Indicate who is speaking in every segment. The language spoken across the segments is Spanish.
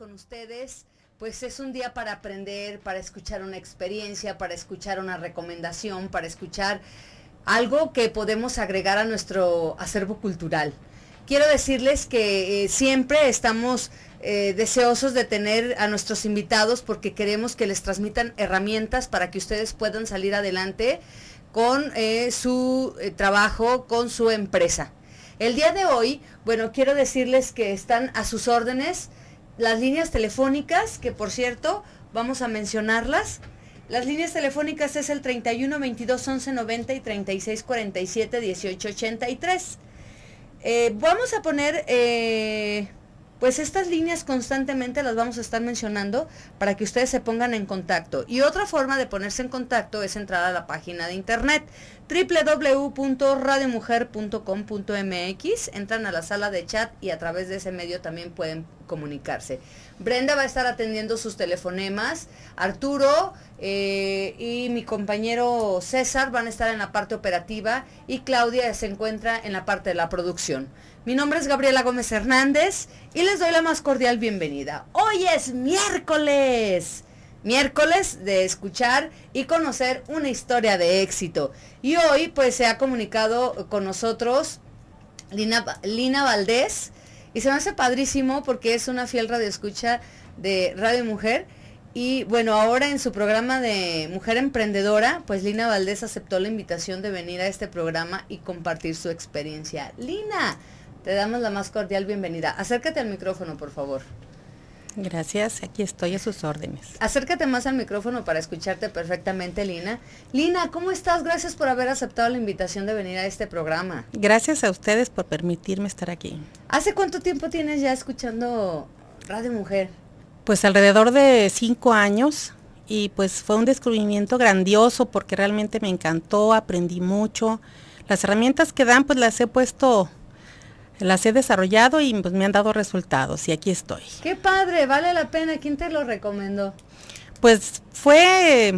Speaker 1: con ustedes. Pues es un día para aprender, para escuchar una experiencia, para escuchar una recomendación, para escuchar algo que podemos agregar a nuestro acervo cultural. Quiero decirles que eh, siempre estamos eh, deseosos de tener a nuestros invitados porque queremos que les transmitan herramientas para que ustedes puedan salir adelante con eh, su trabajo, con su empresa. El día de hoy, bueno, quiero decirles que están a sus órdenes las líneas telefónicas, que por cierto, vamos a mencionarlas. Las líneas telefónicas es el 31 22 11 90 y 36 47 18 83. vamos a poner eh, pues estas líneas constantemente las vamos a estar mencionando para que ustedes se pongan en contacto. Y otra forma de ponerse en contacto es entrar a la página de internet www.radiomujer.com.mx. Entran a la sala de chat y a través de ese medio también pueden comunicarse. Brenda va a estar atendiendo sus telefonemas, Arturo eh, y mi compañero César van a estar en la parte operativa y Claudia se encuentra en la parte de la producción. Mi nombre es Gabriela Gómez Hernández y les doy la más cordial bienvenida. Hoy es miércoles. Miércoles de escuchar y conocer una historia de éxito. Y hoy pues se ha comunicado con nosotros Lina, Lina Valdés. Y se me hace padrísimo porque es una fiel radioescucha de Radio Mujer. Y bueno, ahora en su programa de Mujer Emprendedora, pues Lina Valdés aceptó la invitación de venir a este programa y compartir su experiencia. Lina, te damos la más cordial bienvenida. Acércate al micrófono, por favor.
Speaker 2: Gracias, aquí estoy a sus órdenes.
Speaker 1: Acércate más al micrófono para escucharte perfectamente, Lina. Lina, ¿cómo estás? Gracias por haber aceptado la invitación de venir a este programa.
Speaker 2: Gracias a ustedes por permitirme estar aquí.
Speaker 1: ¿Hace cuánto tiempo tienes ya escuchando Radio Mujer?
Speaker 2: Pues alrededor de cinco años y pues fue un descubrimiento grandioso porque realmente me encantó, aprendí mucho. Las herramientas que dan pues las he puesto las he desarrollado y pues, me han dado resultados y aquí estoy.
Speaker 1: Qué padre, vale la pena. ¿Quién te lo recomendó?
Speaker 2: Pues fue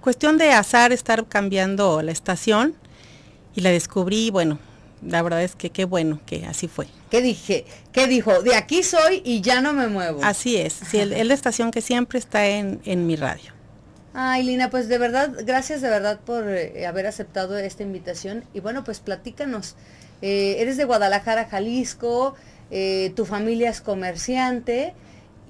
Speaker 2: cuestión de azar estar cambiando la estación y la descubrí, bueno, la verdad es que qué bueno que así fue. ¿Qué dije? ¿Qué dijo? De aquí soy y ya no me muevo. Así es, sí, es la estación que siempre está en, mi radio.
Speaker 1: Ay, Lina, pues de verdad, gracias de verdad por eh, haber aceptado esta invitación. Y bueno, pues platícanos, eh, eres de Guadalajara, Jalisco, eh, tu familia es comerciante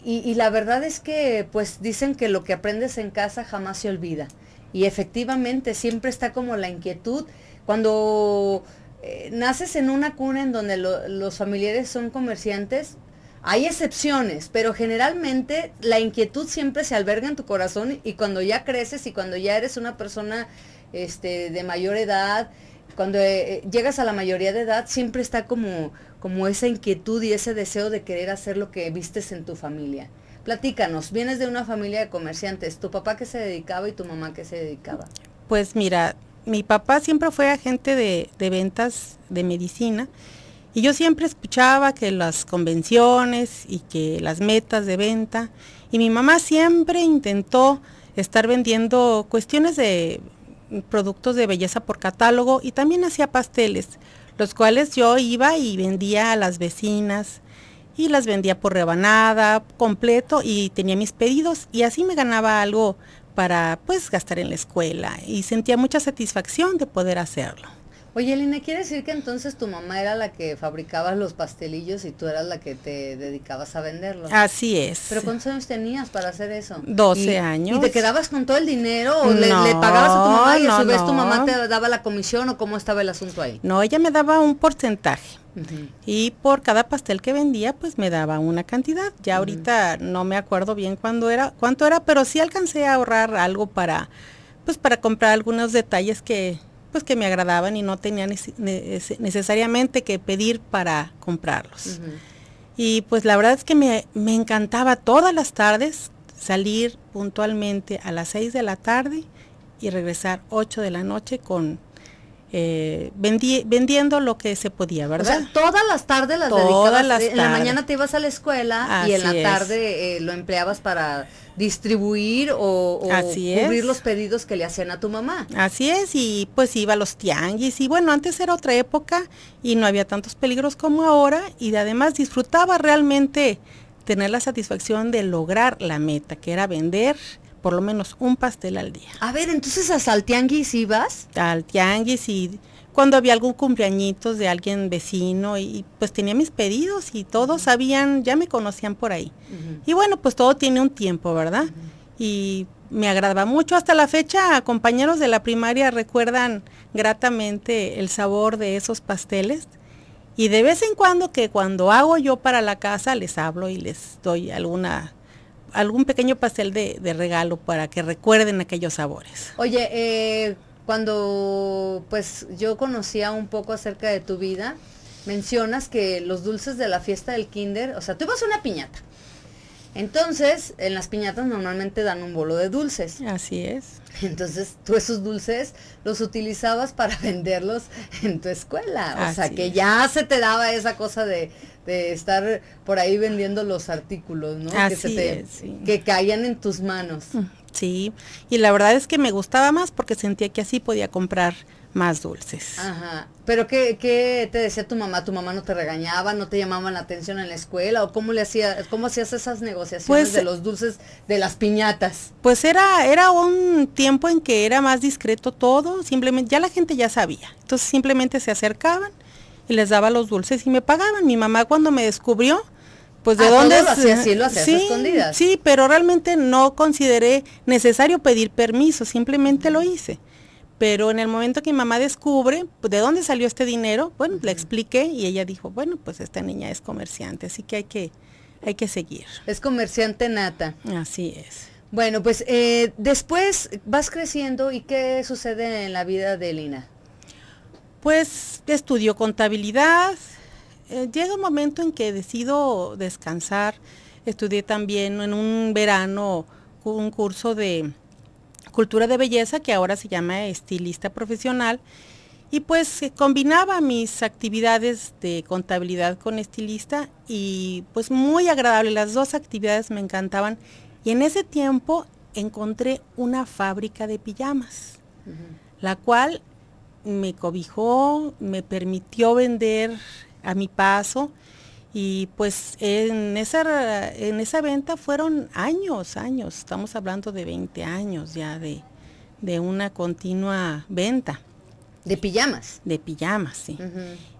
Speaker 1: y, la verdad es que pues dicen que lo que aprendes en casa jamás se olvida. Y efectivamente siempre está como la inquietud. Cuando eh, naces en una cuna en donde los familiares son comerciantes, hay excepciones, pero generalmente la inquietud siempre se alberga en tu corazón y cuando ya creces y cuando ya eres una persona este, de mayor edad, cuando eh, eh, llegas a la mayoría de edad, siempre está como, como esa inquietud y ese deseo de querer hacer lo que vistes en tu familia. Platícanos, vienes de una familia de comerciantes, ¿tu papá que se dedicaba y tu mamá que se dedicaba?
Speaker 2: Pues mira, mi papá siempre fue agente de, de ventas de medicina y yo siempre escuchaba que las convenciones y que las metas de venta y mi mamá siempre intentó estar vendiendo cuestiones de productos de belleza por catálogo y también hacía pasteles, los cuales yo iba y vendía a las vecinas y las vendía por rebanada, completo y tenía mis pedidos y así me ganaba algo para pues gastar en la escuela y sentía mucha satisfacción de poder hacerlo.
Speaker 1: Oye, Lina, ¿quiere decir que entonces tu mamá era la que fabricabas los pastelillos y tú eras la que te dedicabas a venderlos? Así es. ¿Pero cuántos años tenías para hacer eso? 12 años. ¿Y te quedabas
Speaker 2: con todo el dinero o le, pagabas a tu mamá y a su vez tu mamá
Speaker 1: te daba la comisión o cómo estaba el asunto ahí?
Speaker 2: No, ella me daba un porcentaje. Y por cada pastel que vendía, pues me daba una cantidad. Ya ahorita no me acuerdo bien cuándo era, cuánto era, pero sí alcancé a ahorrar algo para, pues para comprar algunos detalles que, pues que me agradaban y no tenía necesariamente que pedir para comprarlos. Y pues la verdad es que me, me, encantaba todas las tardes salir puntualmente a las 6 de la tarde y regresar 8 de la noche con eh, vendiendo lo que se podía, ¿verdad?
Speaker 1: todas las tardes las todas en la mañana te ibas a la escuela y en la tarde eh, lo empleabas para distribuir o, cubrir los pedidos que le hacían a tu mamá.
Speaker 2: Así es, y pues iba a los tianguis, y bueno, antes era otra época y no había tantos peligros como ahora, y además disfrutaba realmente tener la satisfacción de lograr la meta, que era vender por lo menos un pastel al día. A ver, entonces hasta al tianguis ibas. Al tianguis y cuando había algún cumpleañitos de alguien vecino y, pues tenía mis pedidos y todos sabían, ya me conocían por ahí. Y bueno, pues todo tiene un tiempo, ¿verdad? Y me agradaba mucho. Hasta la fecha, compañeros de la primaria recuerdan gratamente el sabor de esos pasteles. Y de vez en cuando que cuando hago yo para la casa les hablo y les doy alguna algún pequeño pastel de, regalo para que recuerden aquellos sabores.
Speaker 1: Oye, eh, cuando pues yo conocía un poco acerca de tu vida, mencionas que los dulces de la fiesta del kinder, o sea, tú vas a una piñata. Entonces, en las piñatas normalmente dan un bolo de dulces. Así es. Entonces, tú esos dulces los utilizabas para venderlos en tu escuela. O sea, que ya se te daba esa cosa de, de este, estar por ahí vendiendo los artículos, ¿no? que, que caían en
Speaker 2: tus manos. Mm, sí, y la verdad es que me gustaba más porque sentía que así podía comprar más dulces.
Speaker 1: Ajá. ¿Pero qué, qué, te decía tu mamá? ¿Tu mamá no te regañaba? ¿No te llamaban la atención en la escuela? ¿O cómo le hacías, cómo hacías esas negociaciones pues, de los dulces, de las piñatas?
Speaker 2: Pues era, era un tiempo en que era más discreto todo, simplemente, ya la gente ya sabía. Entonces simplemente se acercaban y les daba los dulces y me pagaban. Mi mamá cuando me descubrió, pues de ah, dónde... Lo hacía, sí, lo escondidas. pero realmente no consideré necesario pedir permiso, simplemente lo hice. Pero en el momento que mi mamá descubre pues, de dónde salió este dinero, bueno, le expliqué y ella dijo, bueno, pues esta niña es comerciante, así que hay que, hay que seguir. Es comerciante nata. Así es. Bueno, pues eh, después vas creciendo y
Speaker 1: qué sucede en la vida de Lina
Speaker 2: pues estudió contabilidad. Eh, llega un momento en que decido descansar. Estudié también en un verano un curso de cultura de belleza que ahora se llama estilista profesional. Y pues eh, combinaba mis actividades de contabilidad con estilista y pues muy agradable. Las dos actividades me encantaban. Y en ese tiempo encontré una fábrica de pijamas, la cual me cobijó, me permitió vender a mi paso y pues en esa, en esa venta fueron años, años, estamos hablando de 20 años ya de, de una continua venta. De pijamas. De pijamas, sí.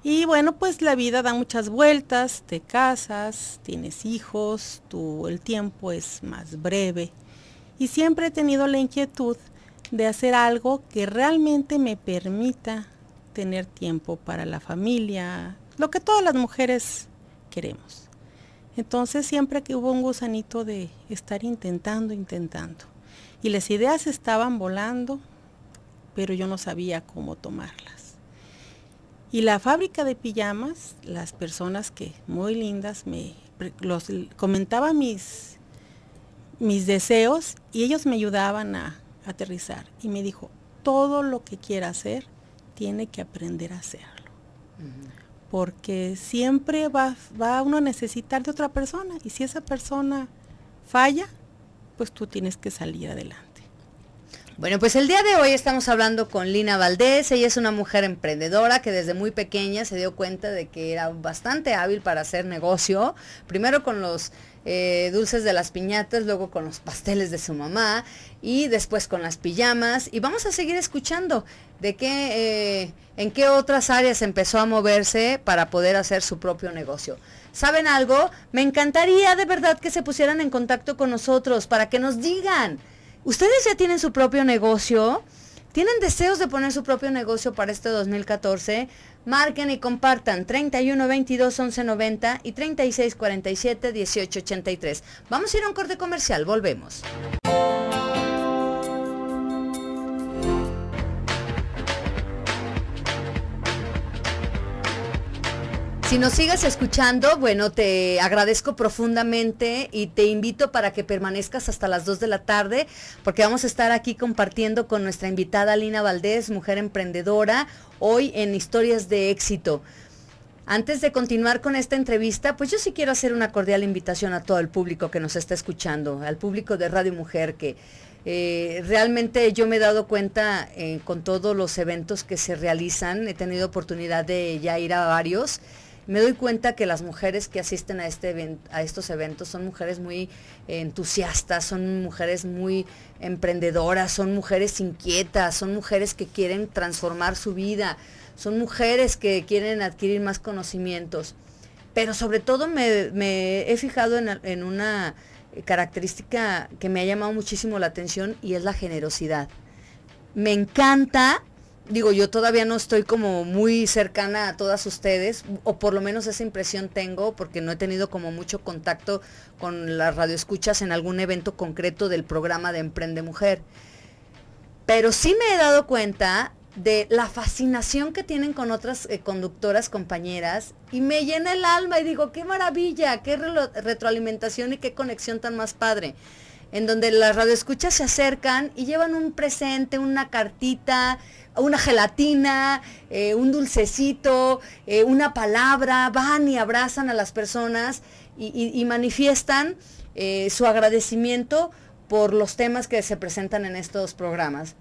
Speaker 2: Y bueno, pues la vida da muchas vueltas, te casas, tienes hijos, tu, el tiempo es más breve. Y siempre he tenido la inquietud de hacer algo que realmente me permita tener tiempo para la familia, lo que todas las mujeres queremos. Entonces siempre que hubo un gusanito de estar intentando, intentando. Y las ideas estaban volando, pero yo no sabía cómo tomarlas. Y la fábrica de pijamas, las personas que muy lindas me comentaba mis, mis deseos y ellos me ayudaban a aterrizar. Y me dijo, todo lo que quiera hacer, tiene que aprender a hacerlo. Porque siempre va, va uno a necesitar de otra persona. Y si esa persona falla, pues tú tienes que salir adelante. Bueno, pues el día de hoy estamos
Speaker 1: hablando con Lina Valdés. Ella es una mujer emprendedora que desde muy pequeña se dio cuenta de que era bastante hábil para hacer negocio, primero con los eh, dulces de las piñatas, luego con los pasteles de su mamá y después con las pijamas. Y vamos a seguir escuchando de qué, eh, en qué otras áreas empezó a moverse para poder hacer su propio negocio. ¿Saben algo? Me encantaría de verdad que se pusieran en contacto con nosotros para que nos digan, ¿ustedes ya tienen su propio negocio? ¿Tienen deseos de poner su propio negocio para este 2014? Marquen y compartan 31 22 11 90 y 36 47 18 83. Vamos a ir a un corte comercial, volvemos. Si nos sigues escuchando, bueno, te agradezco profundamente y te invito para que permanezcas hasta las 2 de la tarde, porque vamos a estar aquí compartiendo con nuestra invitada Lina Valdés, mujer emprendedora, hoy en Historias de Éxito. Antes de continuar con esta entrevista, pues yo sí quiero hacer una cordial invitación a todo el público que nos está escuchando, al público de Radio Mujer, que eh, realmente yo me he dado cuenta eh, con todos los eventos que se realizan, he tenido oportunidad de ya ir a varios, me doy cuenta que las mujeres que asisten a, este a estos eventos son mujeres muy eh, entusiastas, son mujeres muy emprendedoras, son mujeres inquietas, son mujeres que quieren transformar su vida, son mujeres que quieren adquirir más conocimientos. Pero sobre todo me, he fijado en una característica que me ha llamado muchísimo la atención y es la generosidad. Me encanta digo, yo todavía no estoy como muy cercana a todas ustedes, o por lo menos esa impresión tengo, porque no he tenido como mucho contacto con las radioescuchas en algún evento concreto del programa de Emprende Mujer. Pero sí me he dado cuenta de la fascinación que tienen con otras eh, conductoras compañeras y me llena el alma y digo, qué maravilla, qué retroalimentación y qué conexión tan más padre en donde las radioescuchas se acercan y llevan un presente, una cartita, una gelatina, eh, un dulcecito, eh, una palabra, van y abrazan a las personas y, manifiestan eh, su agradecimiento por los temas que se presentan en estos programas.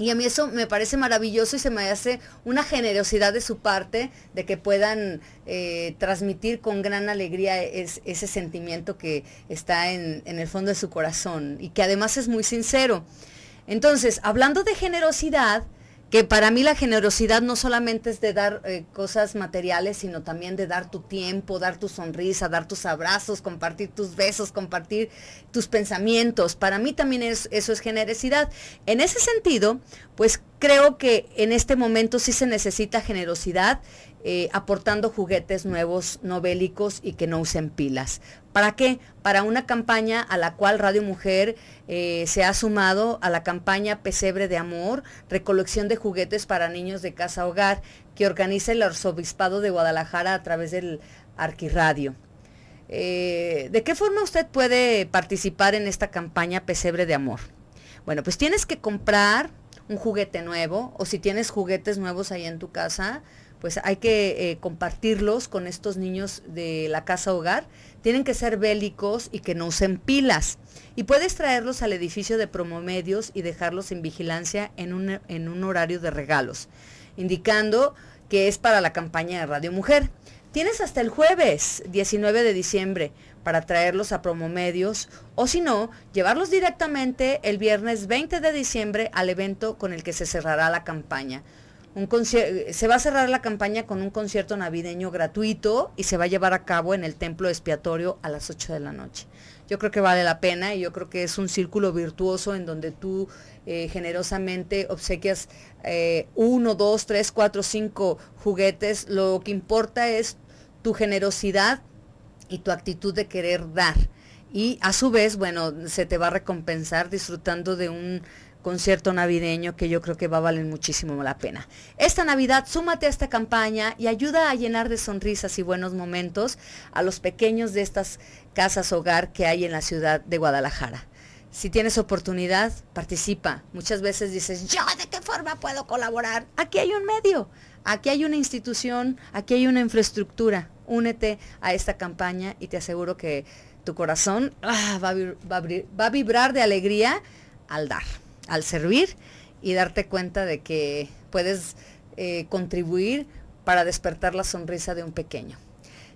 Speaker 1: Y a mí eso me parece maravilloso y se me hace una generosidad de su parte de que puedan eh, transmitir con gran alegría ese sentimiento que está en el fondo de su corazón y que además es muy sincero. Entonces, hablando de generosidad, que para mí la generosidad no solamente es de dar eh, cosas materiales, sino también de dar tu tiempo, dar tu sonrisa, dar tus abrazos, compartir tus besos, compartir tus pensamientos. Para mí también eso es generosidad. En ese sentido, pues creo que en este momento sí se necesita generosidad eh, aportando juguetes nuevos, no bélicos y que no usen pilas. ¿Para qué? Para una campaña a la cual Radio Mujer eh, se ha sumado a la campaña Pesebre de Amor, recolección de juguetes para niños de casa hogar, que organiza el Arzobispado de Guadalajara a través del ArquiRadio. Eh, ¿De qué forma usted puede participar en esta campaña Pesebre de Amor? Bueno, pues tienes que comprar un juguete nuevo o si tienes juguetes nuevos ahí en tu casa, pues hay que eh, compartirlos con estos niños de la casa hogar. Tienen que ser bélicos y que no usen pilas. Y puedes traerlos al edificio de promomedios y dejarlos en vigilancia en un, en un horario de regalos, indicando que es para la campaña de Radio Mujer. Tienes hasta el jueves 19 de diciembre para traerlos a Promomedios o si no, llevarlos directamente el viernes 20 de diciembre al evento con el que se cerrará la campaña. Un se va a cerrar la campaña con un concierto navideño gratuito y se va a llevar a cabo en el templo expiatorio a las 8 de la noche. Yo creo que vale la pena y yo creo que es un círculo virtuoso en donde tú eh, generosamente obsequias 1, eh, uno, dos, tres, cuatro, cinco juguetes. Lo que importa es tu generosidad y tu actitud de querer dar. Y a su vez, bueno, se te va a recompensar disfrutando de un concierto navideño que yo creo que va a valer muchísimo la pena. Esta Navidad, súmate a esta campaña y ayuda a llenar de sonrisas y buenos momentos a los pequeños de estas casas hogar que hay en la ciudad de Guadalajara. Si tienes oportunidad, participa. Muchas veces dices, ¿yo de qué forma puedo colaborar? Aquí hay un medio, aquí hay una institución, aquí hay una infraestructura. Únete a esta campaña y te aseguro que tu corazón ah, va a vibrar de alegría al dar al servir y darte cuenta de que puedes eh, contribuir para despertar la sonrisa de un pequeño.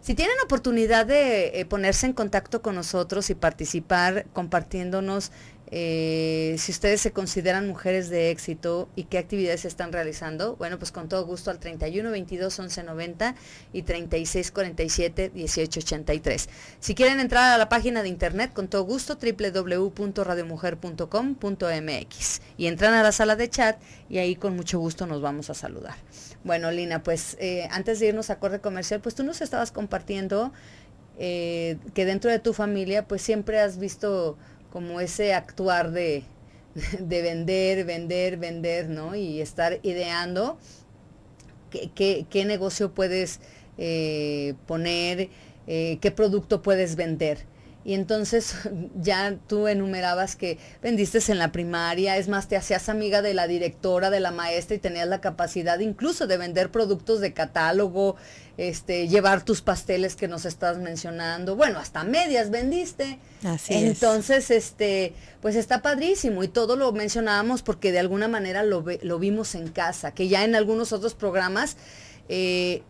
Speaker 1: Si tienen oportunidad de eh, ponerse en contacto con nosotros y participar compartiéndonos eh, si ustedes se consideran mujeres de éxito y qué actividades están realizando, bueno, pues con todo gusto al 31 22 11 90 y 36 47 18 83. Si quieren entrar a la página de internet, con todo gusto www.radiomujer.com.mx y entran a la sala de chat y ahí con mucho gusto nos vamos a saludar. Bueno, Lina, pues eh, antes de irnos a corte comercial, pues tú nos estabas compartiendo eh, que dentro de tu familia, pues siempre has visto como ese actuar de, de vender, vender, vender, ¿no? Y estar ideando qué, negocio puedes eh, poner, eh, qué producto puedes vender. Y entonces ya tú enumerabas que vendiste en la primaria, es más, te hacías amiga de la directora, de la maestra y tenías la capacidad incluso de vender productos de catálogo este, llevar tus pasteles que nos estás mencionando. Bueno, hasta medias vendiste. Así Entonces, este, pues está padrísimo y todo lo mencionábamos porque de alguna manera lo, vimos en casa, que ya en algunos otros programas eh,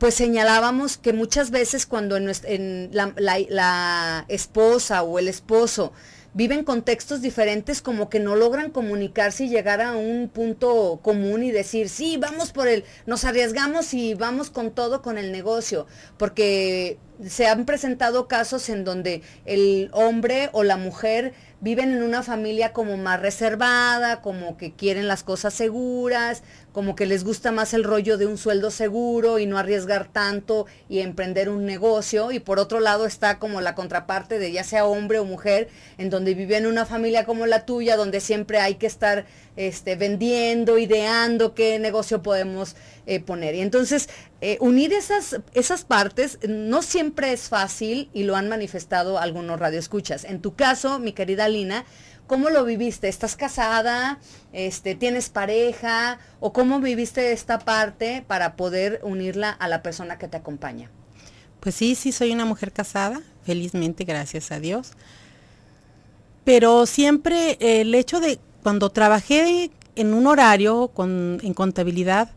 Speaker 1: pues señalábamos que muchas veces cuando en, la, esposa o el esposo viven contextos diferentes, como que no logran comunicarse y llegar a un punto común y decir, sí, vamos por el, nos arriesgamos y vamos con todo con el negocio, porque se han presentado casos en donde el hombre o la mujer viven en una familia como más reservada, como que quieren las cosas seguras, como que les gusta más el rollo de un sueldo seguro y no arriesgar tanto y emprender un negocio. Y por otro lado está como la contraparte de ya sea hombre o mujer, en donde viven en una familia como la tuya, donde siempre hay que estar este, vendiendo, ideando qué negocio podemos eh, poner. Y entonces, eh, unir esas, esas partes no siempre es fácil y lo han manifestado algunos radioescuchas. En tu caso, mi querida Lina, ¿cómo lo viviste? ¿Estás casada? Este, ¿Tienes pareja? ¿O cómo viviste esta parte para poder unirla a la persona que te acompaña?
Speaker 2: Pues sí, sí, soy una mujer casada, felizmente, gracias a Dios. Pero siempre el hecho de cuando trabajé en un horario en contabilidad,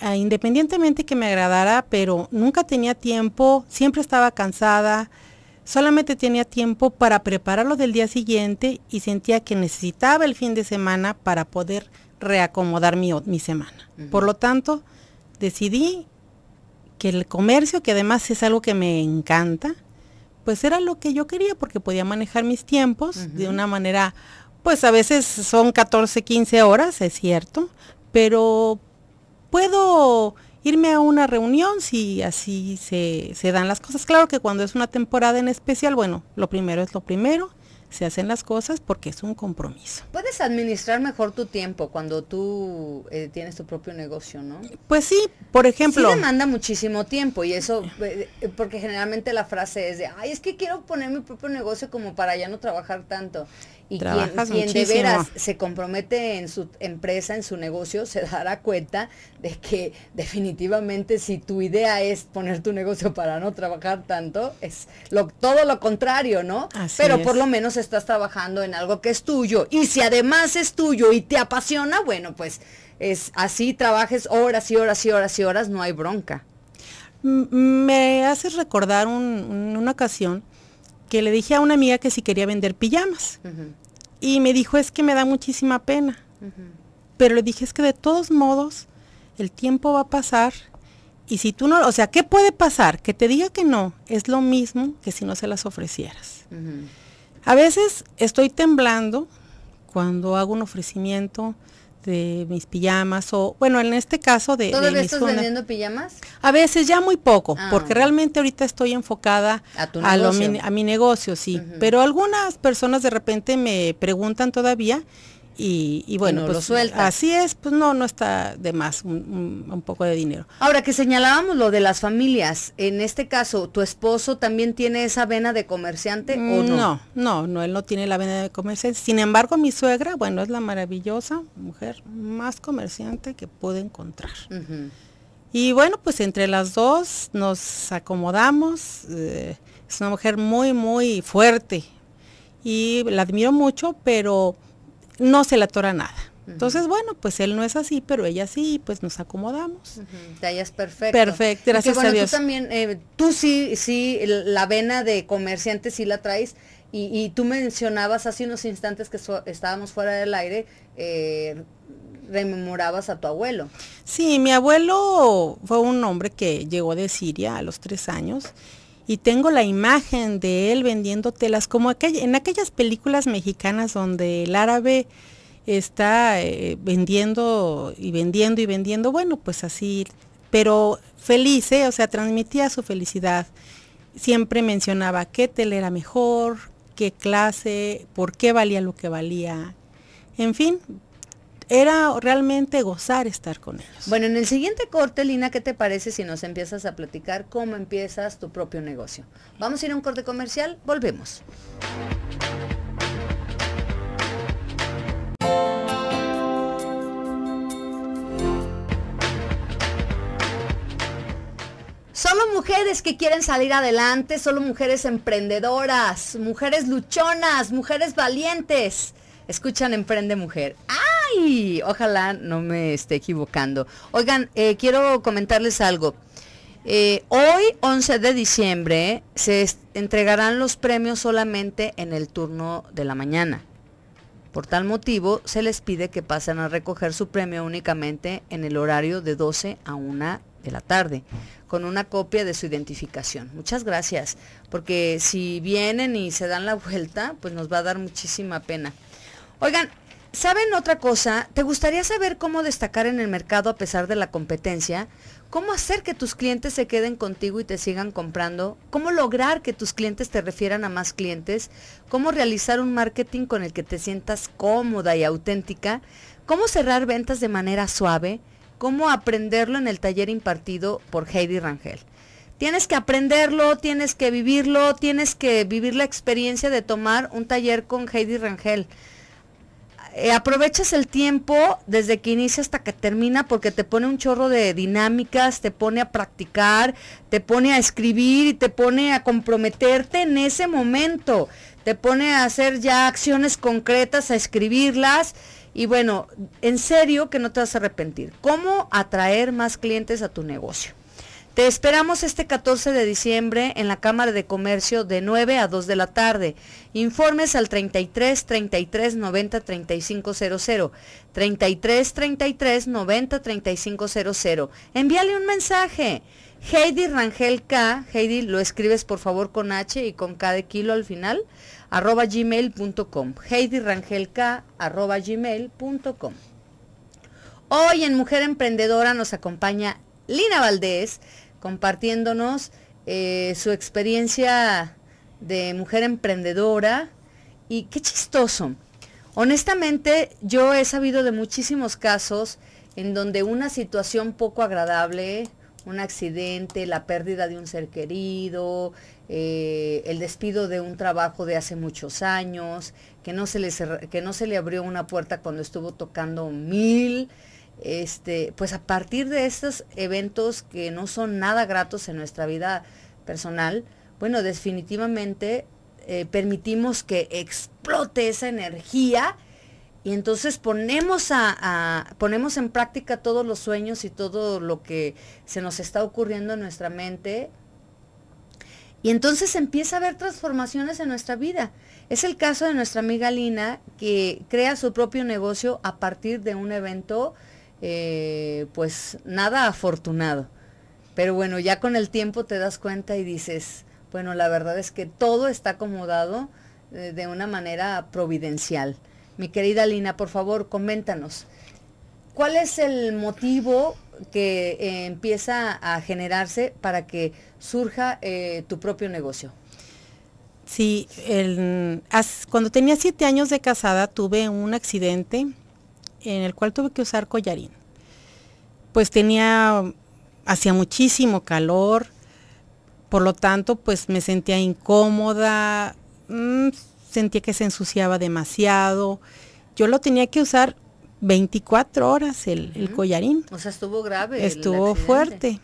Speaker 2: eh, independientemente que me agradara, pero nunca tenía tiempo, siempre estaba cansada, solamente tenía tiempo para prepararlo del día siguiente y sentía que necesitaba el fin de semana para poder reacomodar mi, mi semana. Por lo tanto, decidí que el comercio, que además es algo que me encanta, pues era lo que yo quería porque podía manejar mis tiempos de una manera pues a veces son 14, 15 horas, es cierto, pero puedo irme a una reunión si así se, dan las cosas. Claro que cuando es una temporada en especial, bueno, lo primero es lo primero, se hacen las cosas porque es un compromiso.
Speaker 1: Puedes administrar mejor tu tiempo cuando tú eh, tienes tu propio negocio, ¿no? Pues sí,
Speaker 2: por ejemplo. Sí demanda
Speaker 1: muchísimo tiempo y eso, eh, eh, porque generalmente la frase es de, ay, es que quiero poner mi propio negocio como para ya no trabajar tanto. Y quien, de veras se compromete en su empresa, en su negocio, se dará cuenta de que definitivamente si tu idea es poner tu negocio para no trabajar tanto, es lo, todo lo contrario, ¿no? Pero por lo menos estás trabajando en algo que es tuyo. Y si además es tuyo y te apasiona, bueno, pues es así trabajes horas y horas y horas y horas, no hay bronca.
Speaker 2: Me hace recordar una ocasión que le dije a una amiga que si quería vender pijamas. Y me dijo, es que me da muchísima pena. Pero le dije, es que de todos modos, el tiempo va a pasar. Y si tú no, o sea, ¿qué puede pasar? Que te diga que no, es lo mismo que si no se las ofrecieras. A veces estoy temblando cuando hago un ofrecimiento de mis pijamas o bueno en este caso de todavía de mis vendiendo pijamas a veces ya muy poco ah. porque realmente ahorita estoy enfocada a, a mi negocio sí pero algunas personas de repente me preguntan todavía y, bueno, pues, Así es, pues no, no está de más un, poco de dinero.
Speaker 1: Ahora que señalábamos lo de las familias, en este caso, ¿tu esposo también tiene esa vena de comerciante o no?
Speaker 2: No, no, él no tiene la vena de comerciante. Sin embargo, mi suegra, bueno, es la maravillosa mujer más comerciante que pude encontrar. Y bueno, pues entre las dos nos acomodamos. Eh, es una mujer muy, muy fuerte. Y la admiro mucho, pero no se la atora nada. Entonces, bueno, pues él no es así, pero ella sí, pues nos acomodamos. Uh
Speaker 1: gracias a Dios. Tú también, eh, tú sí, sí, la vena de comerciante sí la traes. Y, tú mencionabas hace unos instantes que estábamos fuera del aire, eh, rememorabas a tu abuelo.
Speaker 2: Sí, mi abuelo fue un hombre que llegó de Siria a los tres años y tengo la imagen de él vendiendo telas, como en aquellas películas mexicanas donde el árabe está eh, vendiendo y vendiendo y vendiendo, bueno, pues así, pero feliz, ¿eh? o sea, transmitía su felicidad. Siempre mencionaba qué tela era mejor, qué clase, por qué valía lo que valía. En fin, era realmente gozar estar con ellos. Bueno, en el siguiente corte, Lina, ¿qué te parece si nos empiezas a platicar cómo
Speaker 1: empiezas tu propio negocio? Vamos a ir a un corte comercial, volvemos. Solo mujeres que quieren salir adelante, solo mujeres emprendedoras, mujeres luchonas, mujeres valientes. Escuchan Emprende Mujer. ¡Ay! Ojalá no me esté equivocando. Oigan, eh, quiero comentarles algo. Eh, hoy, 11 de diciembre, se entregarán los premios solamente en el turno de la mañana. Por tal motivo, se les pide que pasen a recoger su premio únicamente en el horario de 12 a 1 de la tarde, con una copia de su identificación. Muchas gracias, porque si vienen y se dan la vuelta, pues nos va a dar muchísima pena. Oigan, ¿saben otra cosa? ¿Te gustaría saber cómo destacar en el mercado a pesar de la competencia? ¿Cómo hacer que tus clientes se queden contigo y te sigan comprando? ¿Cómo lograr que tus clientes te refieran a más clientes? ¿Cómo realizar un marketing con el que te sientas cómoda y auténtica? ¿Cómo cerrar ventas de manera suave? ¿Cómo aprenderlo en el taller impartido por Heidi Rangel? Tienes que aprenderlo, tienes que vivirlo, tienes que vivir la experiencia de tomar un taller con Heidi Rangel. Eh, aprovechas el tiempo desde que inicia hasta que termina porque te pone un chorro de dinámicas, te pone a practicar, te pone a escribir y te pone a comprometerte en ese momento. Te pone a hacer ya acciones concretas, a escribirlas. Y bueno, en serio que no te vas a arrepentir. ¿Cómo atraer más clientes a tu negocio? Te esperamos este 14 de diciembre en la Cámara de Comercio de 9 a 2 de la tarde. Informes al 33 33 90 35 00. 33 33 90 35 00. Envíale un mensaje. Heidi Rangel K, Heidi lo escribes por favor con H y con K de kilo al final, arroba gmail.com. Heidi Rangel K, arroba gmail.com. Hoy en Mujer Emprendedora nos acompaña Lina Valdés, compartiéndonos eh, su experiencia de mujer emprendedora y qué chistoso. Honestamente, yo he sabido de muchísimos casos en donde una situación poco agradable, un accidente, la pérdida de un ser querido, eh, el despido de un trabajo de hace muchos años, que no se le, que no se le abrió una puerta cuando estuvo tocando mil, este, pues a partir de estos eventos que no son nada gratos en nuestra vida personal, bueno, definitivamente eh, permitimos que explote esa energía y entonces ponemos, a, ponemos en práctica todos los sueños y todo lo que se nos está ocurriendo en nuestra mente. Y entonces empieza a haber transformaciones en nuestra vida. Es el caso de nuestra amiga Lina, que crea su propio negocio a partir de un evento eh, pues nada afortunado. Pero bueno, ya con el tiempo te das cuenta y dices, bueno, la verdad es que todo está acomodado eh, de una manera providencial. Mi querida Lina, por favor, coméntanos. ¿Cuál es el motivo que eh, empieza a generarse para que surja tu propio negocio?
Speaker 2: Sí, el, cuando tenía siete años de casada tuve un accidente en el cual tuve que usar collarín. Pues tenía, hacía muchísimo calor, por lo tanto, pues me sentía incómoda, mm, sentía que se ensuciaba demasiado. Yo lo tenía que usar 24 horas el, collarín.
Speaker 1: O sea, estuvo grave. Estuvo fuerte.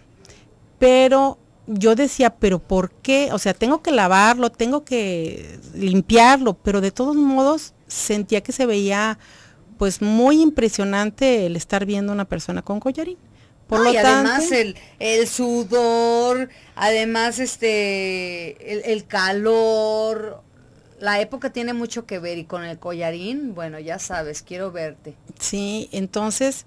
Speaker 2: Pero yo decía, pero ¿por qué? O sea, tengo que lavarlo, tengo que limpiarlo, pero de todos modos sentía que se veía pues muy impresionante el estar viendo una persona con collarín. Por lo tanto, además
Speaker 1: el, sudor, además este el, el, calor, la época tiene mucho que ver y con el collarín, bueno, ya sabes, quiero verte.
Speaker 2: Sí, entonces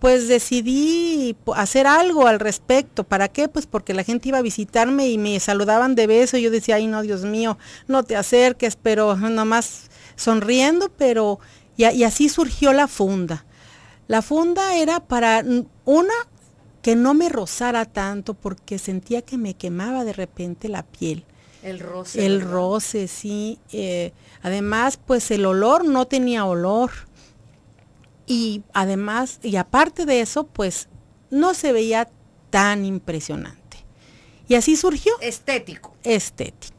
Speaker 2: pues decidí hacer algo al respecto. ¿Para qué? Pues porque la gente iba a visitarme y me saludaban de beso y yo decía, ay no, Dios mío, no te acerques, pero más sonriendo, pero y, así surgió la funda. La funda era para, una, que no me rozara tanto porque sentía que me quemaba de repente la piel.
Speaker 1: El roce. El
Speaker 2: roce, sí. Eh, además, pues el olor no tenía olor. Y además, y aparte de eso, pues no se veía tan impresionante. Y así surgió. Estético. Estético.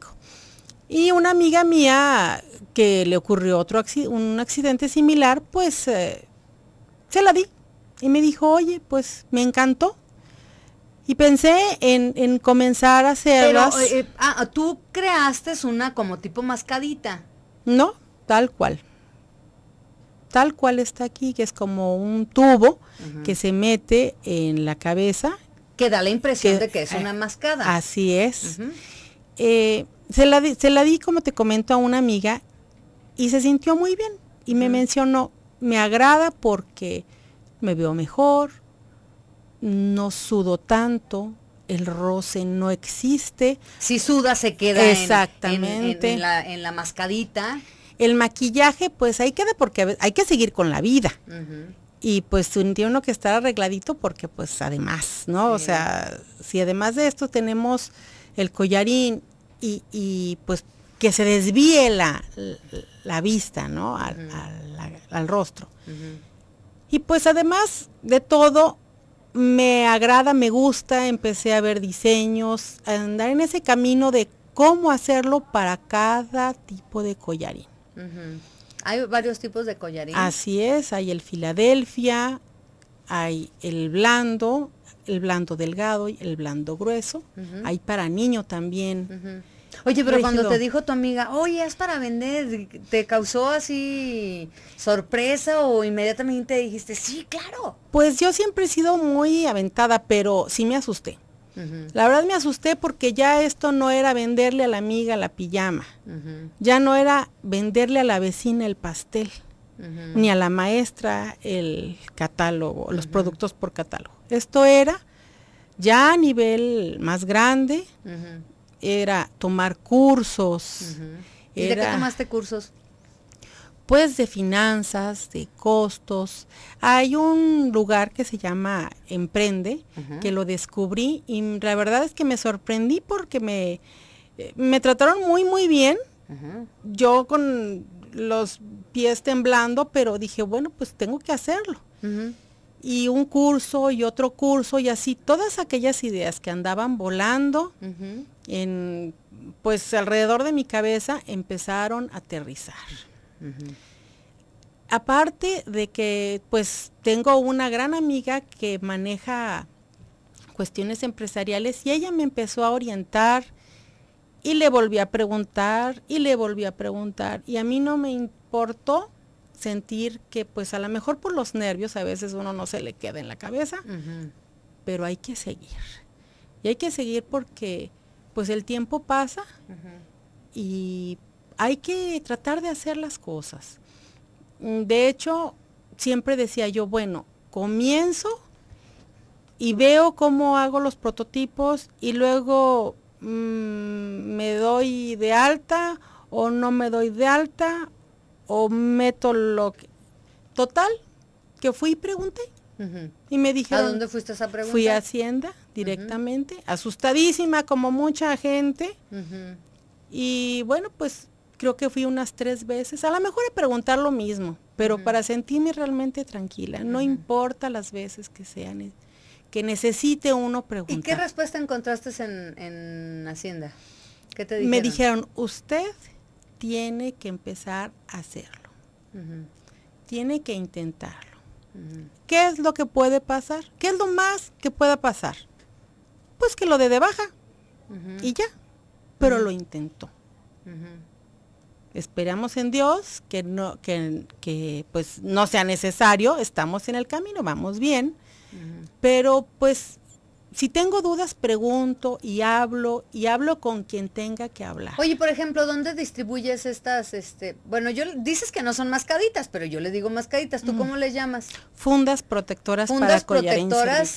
Speaker 2: Y una amiga mía que le ocurrió otro un accidente similar, pues eh, se la di. Y me dijo, oye, pues me encantó. Y pensé en, comenzar a hacerlas. Eh,
Speaker 1: eh, ah, tú creaste una como tipo mascadita.
Speaker 2: No, tal cual. Tal cual está aquí, que es como un tubo que se mete en la cabeza. Que da la impresión de que es una mascada. Así es se la, di, se la di, como te comento, a una amiga y se sintió muy bien. Y me mencionó, me agrada porque me veo mejor, no sudo tanto, el roce no existe. Si suda se queda Exactamente. En, la,
Speaker 1: en, la, mascadita.
Speaker 2: El maquillaje, pues ahí queda porque hay que seguir con la vida. Y pues tiene uno que estar arregladito porque pues además, ¿no? O sea, si además de esto tenemos el collarín y, y pues que se desvíe la, vista, ¿no? Al, rostro. Y pues además de todo, me agrada, me gusta, empecé a ver diseños, a andar en ese camino de cómo hacerlo para cada tipo de collarín.
Speaker 1: Hay varios tipos de collarín. Así
Speaker 2: es, hay el Filadelfia, hay el blando, el blando delgado y el blando grueso. Hay para niño también. Oye, pero cuando te dijo
Speaker 1: tu amiga, oye, es para vender, ¿te causó
Speaker 2: así sorpresa o inmediatamente dijiste, sí, claro? Pues yo siempre he sido muy aventada, pero sí me asusté. La verdad me asusté porque ya esto no era venderle a la amiga la pijama, ya no era venderle a la vecina el pastel ni a la maestra el catálogo, los productos por catálogo. Esto era ya a nivel más grande, era tomar cursos. de qué tomaste cursos? Pues de finanzas, de costos. Hay un lugar que se llama Emprende, que lo descubrí y la verdad es que me sorprendí porque me, eh, me trataron muy, muy bien. Yo con los pies temblando, pero dije, bueno, pues tengo que hacerlo. Y un curso y otro curso y así, todas aquellas ideas que andaban volando en, pues alrededor de mi cabeza empezaron a aterrizar. Aparte de que pues tengo una gran amiga que maneja cuestiones empresariales y ella me empezó a orientar y le volví a preguntar y le volví a preguntar y a mí no me importó sentir que pues a lo mejor por los nervios a veces uno no se le queda en la cabeza, pero hay que seguir. Y hay que seguir porque pues el tiempo pasa y hay que tratar de hacer las cosas. De hecho, siempre decía yo, bueno, comienzo y veo cómo hago los prototipos y luego Mm, me doy de alta o no me doy de alta o meto lo que... Total, que fui y pregunté. Y me dijeron... ¿A dónde fuiste esa pregunta? Fui a Hacienda directamente, asustadísima como mucha gente. Y bueno, pues creo que fui unas tres veces, a lo mejor a preguntar lo mismo, pero para sentirme realmente tranquila, no importa las veces que sean que necesite uno preguntar. ¿Y qué
Speaker 1: respuesta encontraste en, en Hacienda? ¿Qué te dijeron? Me dijeron,
Speaker 2: usted tiene que empezar a hacerlo. Tiene que intentarlo. ¿Qué es lo que puede pasar? ¿Qué es lo más que pueda pasar? Pues que lo de, de baja y ya. Pero lo intentó. Esperamos en Dios que no, que, que, pues no sea necesario, estamos en el camino, vamos bien. Pero pues si tengo dudas, pregunto y hablo y hablo con quien tenga que hablar.
Speaker 1: Oye, por ejemplo, ¿dónde distribuyes estas, este, bueno, yo dices que no son mascaditas, pero yo le digo mascaditas. ¿Tú cómo le llamas? Fundas protectoras fundas para protectoras,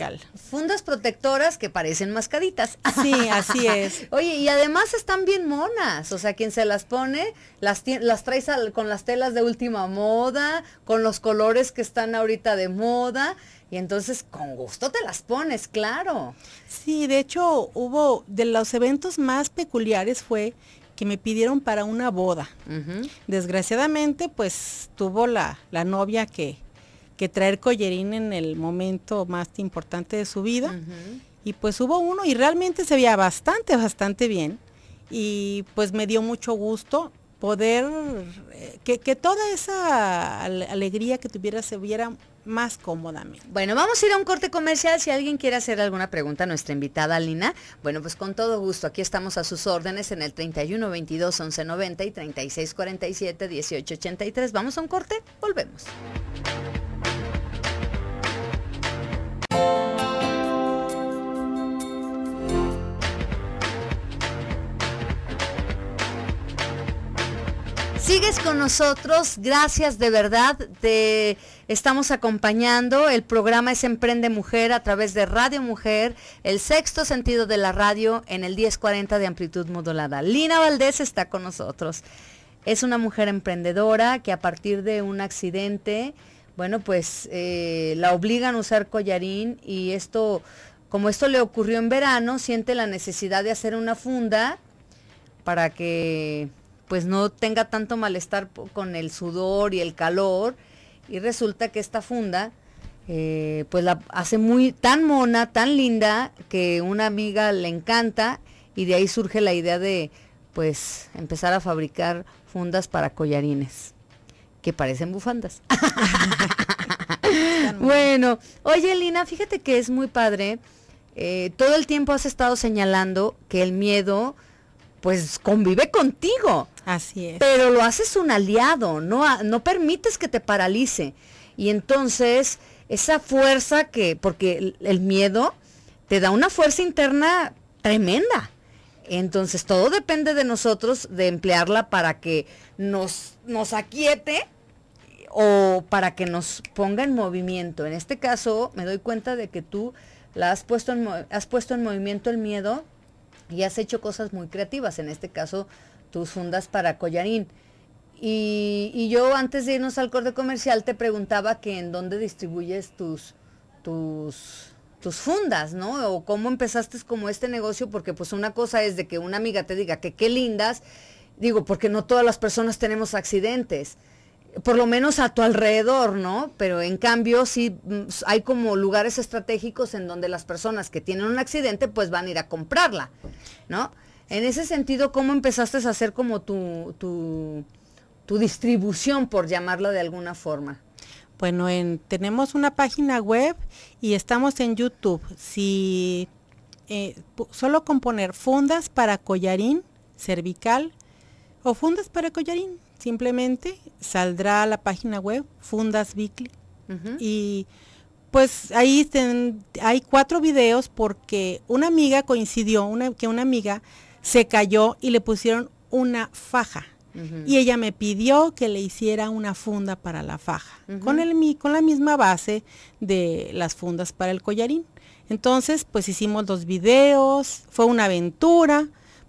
Speaker 1: Fundas protectoras que parecen mascaditas. Sí, así es. Oye, y además están bien monas, o sea, quien se las pone, las las traes con las telas de última moda, con los colores que están ahorita de moda. Y entonces
Speaker 2: con gusto te las pones, claro. Sí, de hecho hubo, de los eventos más peculiares fue que me pidieron para una boda. Desgraciadamente, pues tuvo la, novia que, que, traer collerín en el momento más importante de su vida. Y pues hubo uno y realmente se veía bastante, bastante bien. Y pues me dio mucho gusto poder, eh, que, que, toda esa alegría que tuviera se viera más cómodamente. Bueno, vamos a
Speaker 1: ir a un corte comercial. Si alguien quiere hacer alguna pregunta a nuestra invitada Lina, bueno, pues con todo gusto. Aquí estamos a sus órdenes en el 31 22 11 90 y 36 47 18 83. Vamos a un corte, volvemos. Sigues con nosotros, gracias de verdad. Te estamos acompañando. El programa es Emprende Mujer a través de Radio Mujer, el sexto sentido de la radio en el 1040 de amplitud modulada. Lina Valdés está con nosotros. Es una mujer emprendedora que a partir de un accidente, bueno, pues eh, la obligan a usar collarín y esto, como esto le ocurrió en verano, siente la necesidad de hacer una funda para que pues no tenga tanto malestar con el sudor y el calor. Y resulta que esta funda, eh, pues la hace muy tan mona, tan linda, que una amiga le encanta y de ahí surge la idea de, pues, empezar a fabricar fundas para collarines, que parecen bufandas. bueno, oye Lina, fíjate que es muy padre. Eh, todo el tiempo has estado señalando que el miedo pues convive contigo. Así es. Pero lo haces un aliado, no, no permites que te paralice. Y entonces esa fuerza que, porque el miedo te da una fuerza interna tremenda. Entonces todo depende de nosotros de emplearla para que nos, nos aquiete o para que nos ponga en movimiento. En este caso me doy cuenta de que tú la has puesto has puesto en movimiento el miedo y has hecho cosas muy creativas, en este caso tus fundas para collarín. Y, yo antes de irnos al corte comercial te preguntaba que en dónde distribuyes tus, tus, tus fundas, ¿no? O cómo empezaste como este negocio, porque pues una cosa es de que una amiga te diga que qué lindas, digo, porque no todas las personas tenemos accidentes por lo menos a tu alrededor, ¿no? Pero en cambio sí mm, hay como lugares estratégicos en donde las personas que tienen un accidente pues van a ir a comprarla, ¿no? En ese sentido, ¿cómo empezaste a hacer como tu, tu, tu distribución, por llamarlo de alguna forma?
Speaker 2: Bueno, en, tenemos una página web y estamos en YouTube. Si eh, solo componer fundas para collarín cervical o fundas para collarín, simplemente saldrá a la página web Fundas Bicli y pues ahí hay cuatro videos porque una amiga coincidió una, que una amiga se cayó y le pusieron una faja y ella me pidió que le hiciera una funda para la faja con el con la misma base de las fundas para el collarín entonces pues hicimos dos videos fue una aventura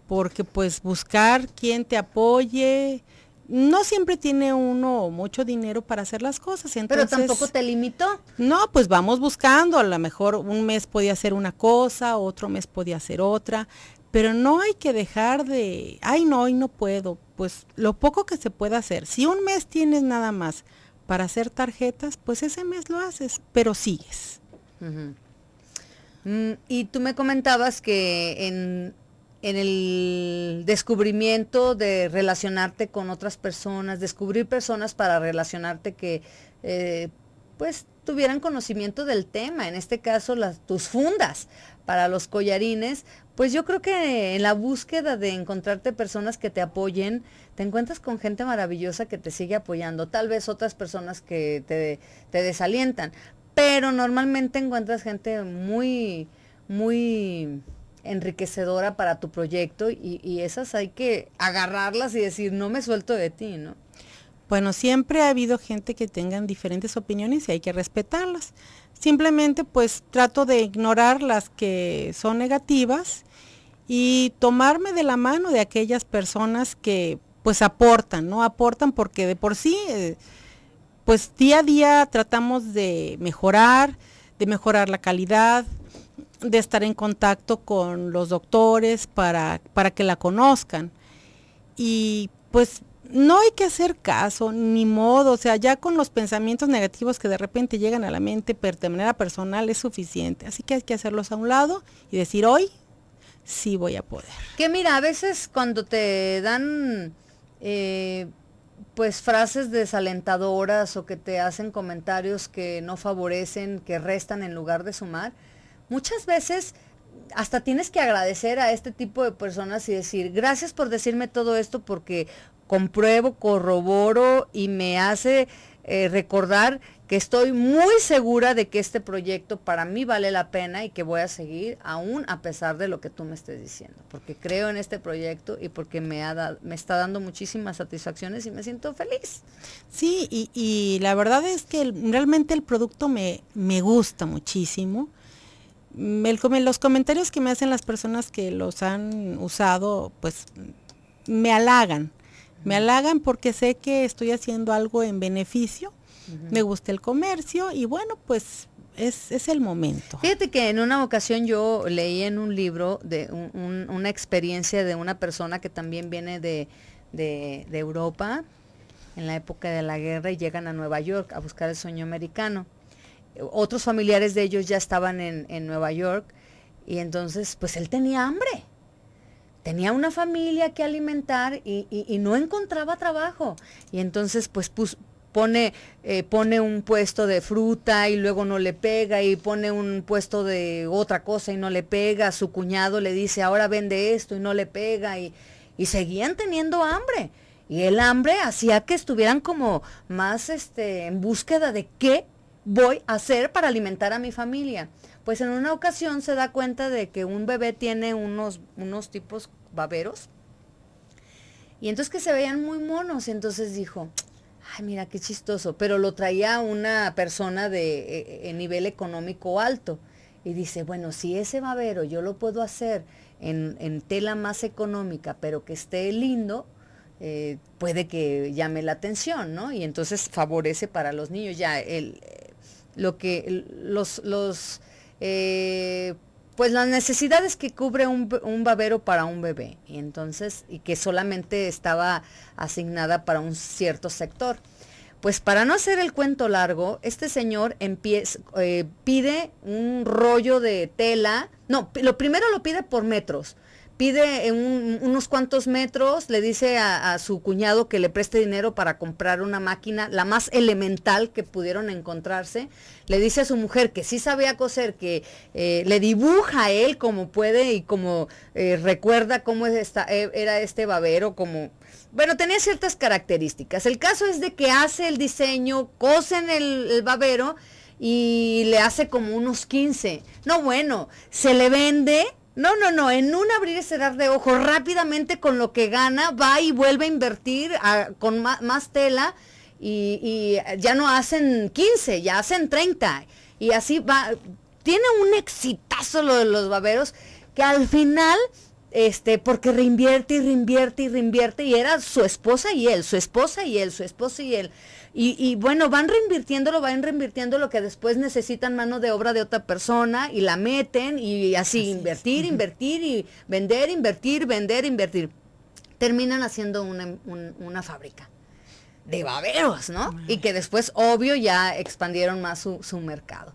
Speaker 2: porque pues buscar quien te apoye no siempre tiene uno mucho dinero para hacer las cosas. Entonces, Pero tampoco te limitó. No, pues vamos buscando. A lo mejor un mes podía hacer una cosa, otro mes podía hacer otra. Pero no hay que dejar de, ay no, hoy no puedo. Pues lo poco que se pueda hacer. Si un mes tienes nada más para hacer tarjetas, pues ese mes lo haces, pero sigues. Mm, y tú me comentabas
Speaker 1: que en en el descubrimiento de relacionarte con otras personas, descubrir personas para relacionarte que eh, pues tuvieran conocimiento del tema, en este caso las, tus fundas para los collarines, pues yo creo que en la búsqueda de encontrarte personas que te apoyen, te encuentras con gente maravillosa que te sigue apoyando, tal vez otras personas que te, te desalientan, pero normalmente encuentras gente muy, muy enriquecedora para tu proyecto y, esas hay que agarrarlas y decir, no me suelto de ti, ¿no?
Speaker 2: Bueno, siempre ha habido gente que tengan diferentes opiniones y hay que respetarlas. Simplemente pues trato de ignorar las que son negativas y tomarme de la mano de aquellas personas que pues aportan, ¿no? Aportan porque de por sí eh, pues día a día tratamos de mejorar, de mejorar la calidad, de estar en contacto con los doctores para, para que la conozcan. Y pues no hay que hacer caso, ni modo, o sea, ya con los pensamientos negativos que de repente llegan a la mente pero de manera personal es suficiente. Así que hay que hacerlos a un lado y decir hoy sí voy a poder.
Speaker 1: Que mira, a veces
Speaker 2: cuando te dan eh, pues frases
Speaker 1: desalentadoras o que te hacen comentarios que no favorecen, que restan en lugar de sumar, muchas veces hasta tienes que agradecer a este tipo de personas y decir, gracias por decirme todo esto porque compruebo, corroboro y me hace eh, recordar que estoy muy segura de que este proyecto para mí vale la pena y que voy a seguir aún a pesar de lo que tú me estés diciendo, porque creo en este proyecto y porque me, me está dando muchísimas satisfacciones y me siento feliz.
Speaker 2: Sí, y, la verdad es que realmente el producto me, me gusta muchísimo el, los comentarios que me hacen las personas que los han usado, pues me halagan. Me halagan porque sé que estoy haciendo algo en beneficio, me gusta el comercio y bueno, pues es, el momento. Fíjate que en una ocasión yo
Speaker 1: leí en un libro de una experiencia de una persona que también viene de Europa en la época de la guerra y llegan a Nueva York a buscar el sueño americano otros familiares de ellos ya estaban en, en Nueva York y entonces pues él tenía hambre tenía una familia que alimentar y, no encontraba trabajo. Y entonces, pues, pone, eh, pone un puesto de fruta y luego no le pega y pone un puesto de otra cosa y no le pega. Su cuñado le dice, ahora vende esto y no le pega. Y, y seguían teniendo hambre. Y el hambre hacía que estuvieran como más este, en búsqueda de qué voy a hacer para alimentar a mi familia? Pues en una ocasión se da cuenta de que un bebé tiene unos, unos tipos baberos. Y entonces que se veían muy monos. Entonces dijo, ay, mira qué chistoso. Pero lo traía una persona de eh, eh, nivel económico alto. Y dice, bueno, si ese babero yo lo puedo hacer en, en tela más económica, pero que esté lindo, eh, puede que llame la atención, ¿no? Y entonces favorece para los niños. Ya el, lo que los, los eh, pues las necesidades que cubre un, un, babero para un bebé y entonces y que solamente estaba asignada para un cierto sector pues para no hacer el cuento largo este señor empieza, eh, pide un rollo de tela no lo primero lo pide por metros pide unos cuantos metros, le dice a, su cuñado que le preste dinero para comprar una máquina, la más elemental que pudieron encontrarse, le dice a su mujer que sí sabía coser, que eh, le dibuja a él como puede y como eh, recuerda cómo es esta, e, era este babero, como... Bueno, tenía ciertas características. El caso es de que hace el diseño, cosen el, el babero y le hace como unos 15. No, bueno, se le vende no, no, no, en un abrir y cerrar de ojos, rápidamente con lo que gana, va y vuelve a invertir ah, con más, tela y, ya no hacen 15, ya hacen 30. Y así va, tiene un exitazo lo de los baberos, que al final, este, porque reinvierte y reinvierte y reinvierte, y era su esposa y él, su esposa y él. Su esposa y él y, bueno, van reinvirtiéndolo, van reinvirtiendo lo que después necesitan mano de obra de otra persona y la meten y así, invertir, invertir y vender, invertir, vender, invertir. Terminan haciendo una, fábrica
Speaker 2: de baberos, ¿no?
Speaker 1: Y que después, obvio, ya expandieron más su mercado.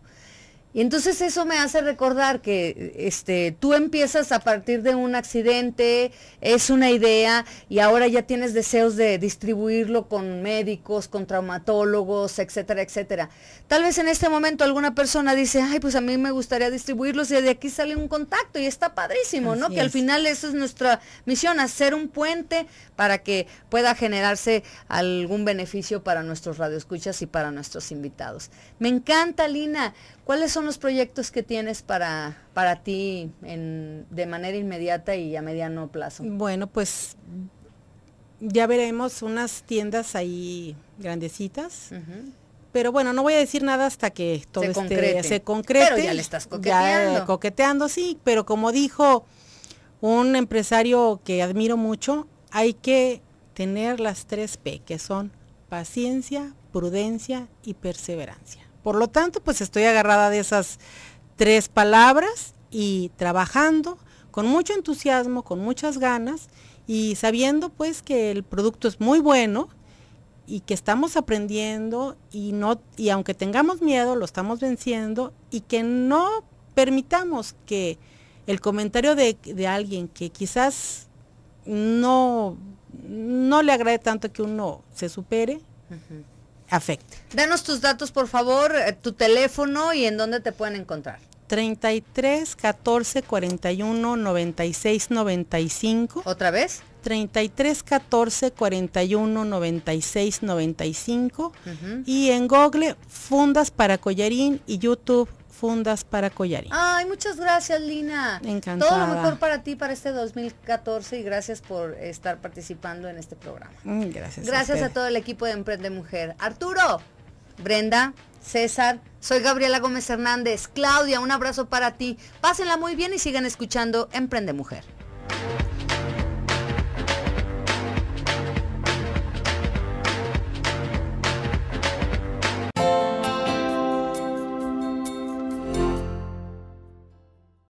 Speaker 1: Y entonces eso me hace recordar que este, tú empiezas a partir de un accidente, es una idea y ahora ya tienes deseos de distribuirlo con médicos, con traumatólogos, etcétera, etcétera. Tal vez en este momento alguna persona dice, ay, pues a mí me gustaría distribuirlos y de aquí sale un contacto y está padrísimo, ¿no? Que al final esa es nuestra misión, hacer un puente para que pueda generarse algún beneficio para nuestros radioescuchas y para nuestros invitados. Me encanta, Lina. ¿Cuáles son los proyectos que tienes para, para ti en, de manera inmediata y a mediano plazo?
Speaker 2: Bueno, pues ya veremos unas tiendas ahí grandecitas. Pero bueno, no voy a decir nada hasta que todo se, concrete. se concrete. Pero ya le estás eh, coqueteando. coqueteando, sí. Pero como dijo un empresario que admiro mucho, hay que tener las tres P, que son paciencia, prudencia y perseverancia. Por lo tanto, pues estoy agarrada de esas tres palabras y trabajando con mucho entusiasmo, con muchas ganas y sabiendo pues que el producto es muy bueno y que estamos aprendiendo y no y aunque tengamos miedo lo estamos venciendo y que no permitamos que el comentario de, alguien que quizás no no le agrade tanto que uno se supere afecte.
Speaker 1: Danos tus datos, por favor, eh, tu teléfono y en dónde te pueden encontrar.
Speaker 2: 33 14 41 96 95. ¿Otra vez? 33 14 41 96 95. Y en Google, Fundas para Collarín y YouTube, fundas para collarín.
Speaker 1: Ay, muchas gracias, Lina. Encantada. Todo lo mejor para ti para este 2014 y gracias por estar participando en este programa.
Speaker 2: gracias. Mm, gracias a todo
Speaker 1: el equipo de Emprende Mujer. Arturo, Brenda, César, soy Gabriela Gómez Hernández. Claudia, un abrazo para ti. Pásenla muy bien y sigan escuchando Emprende Mujer.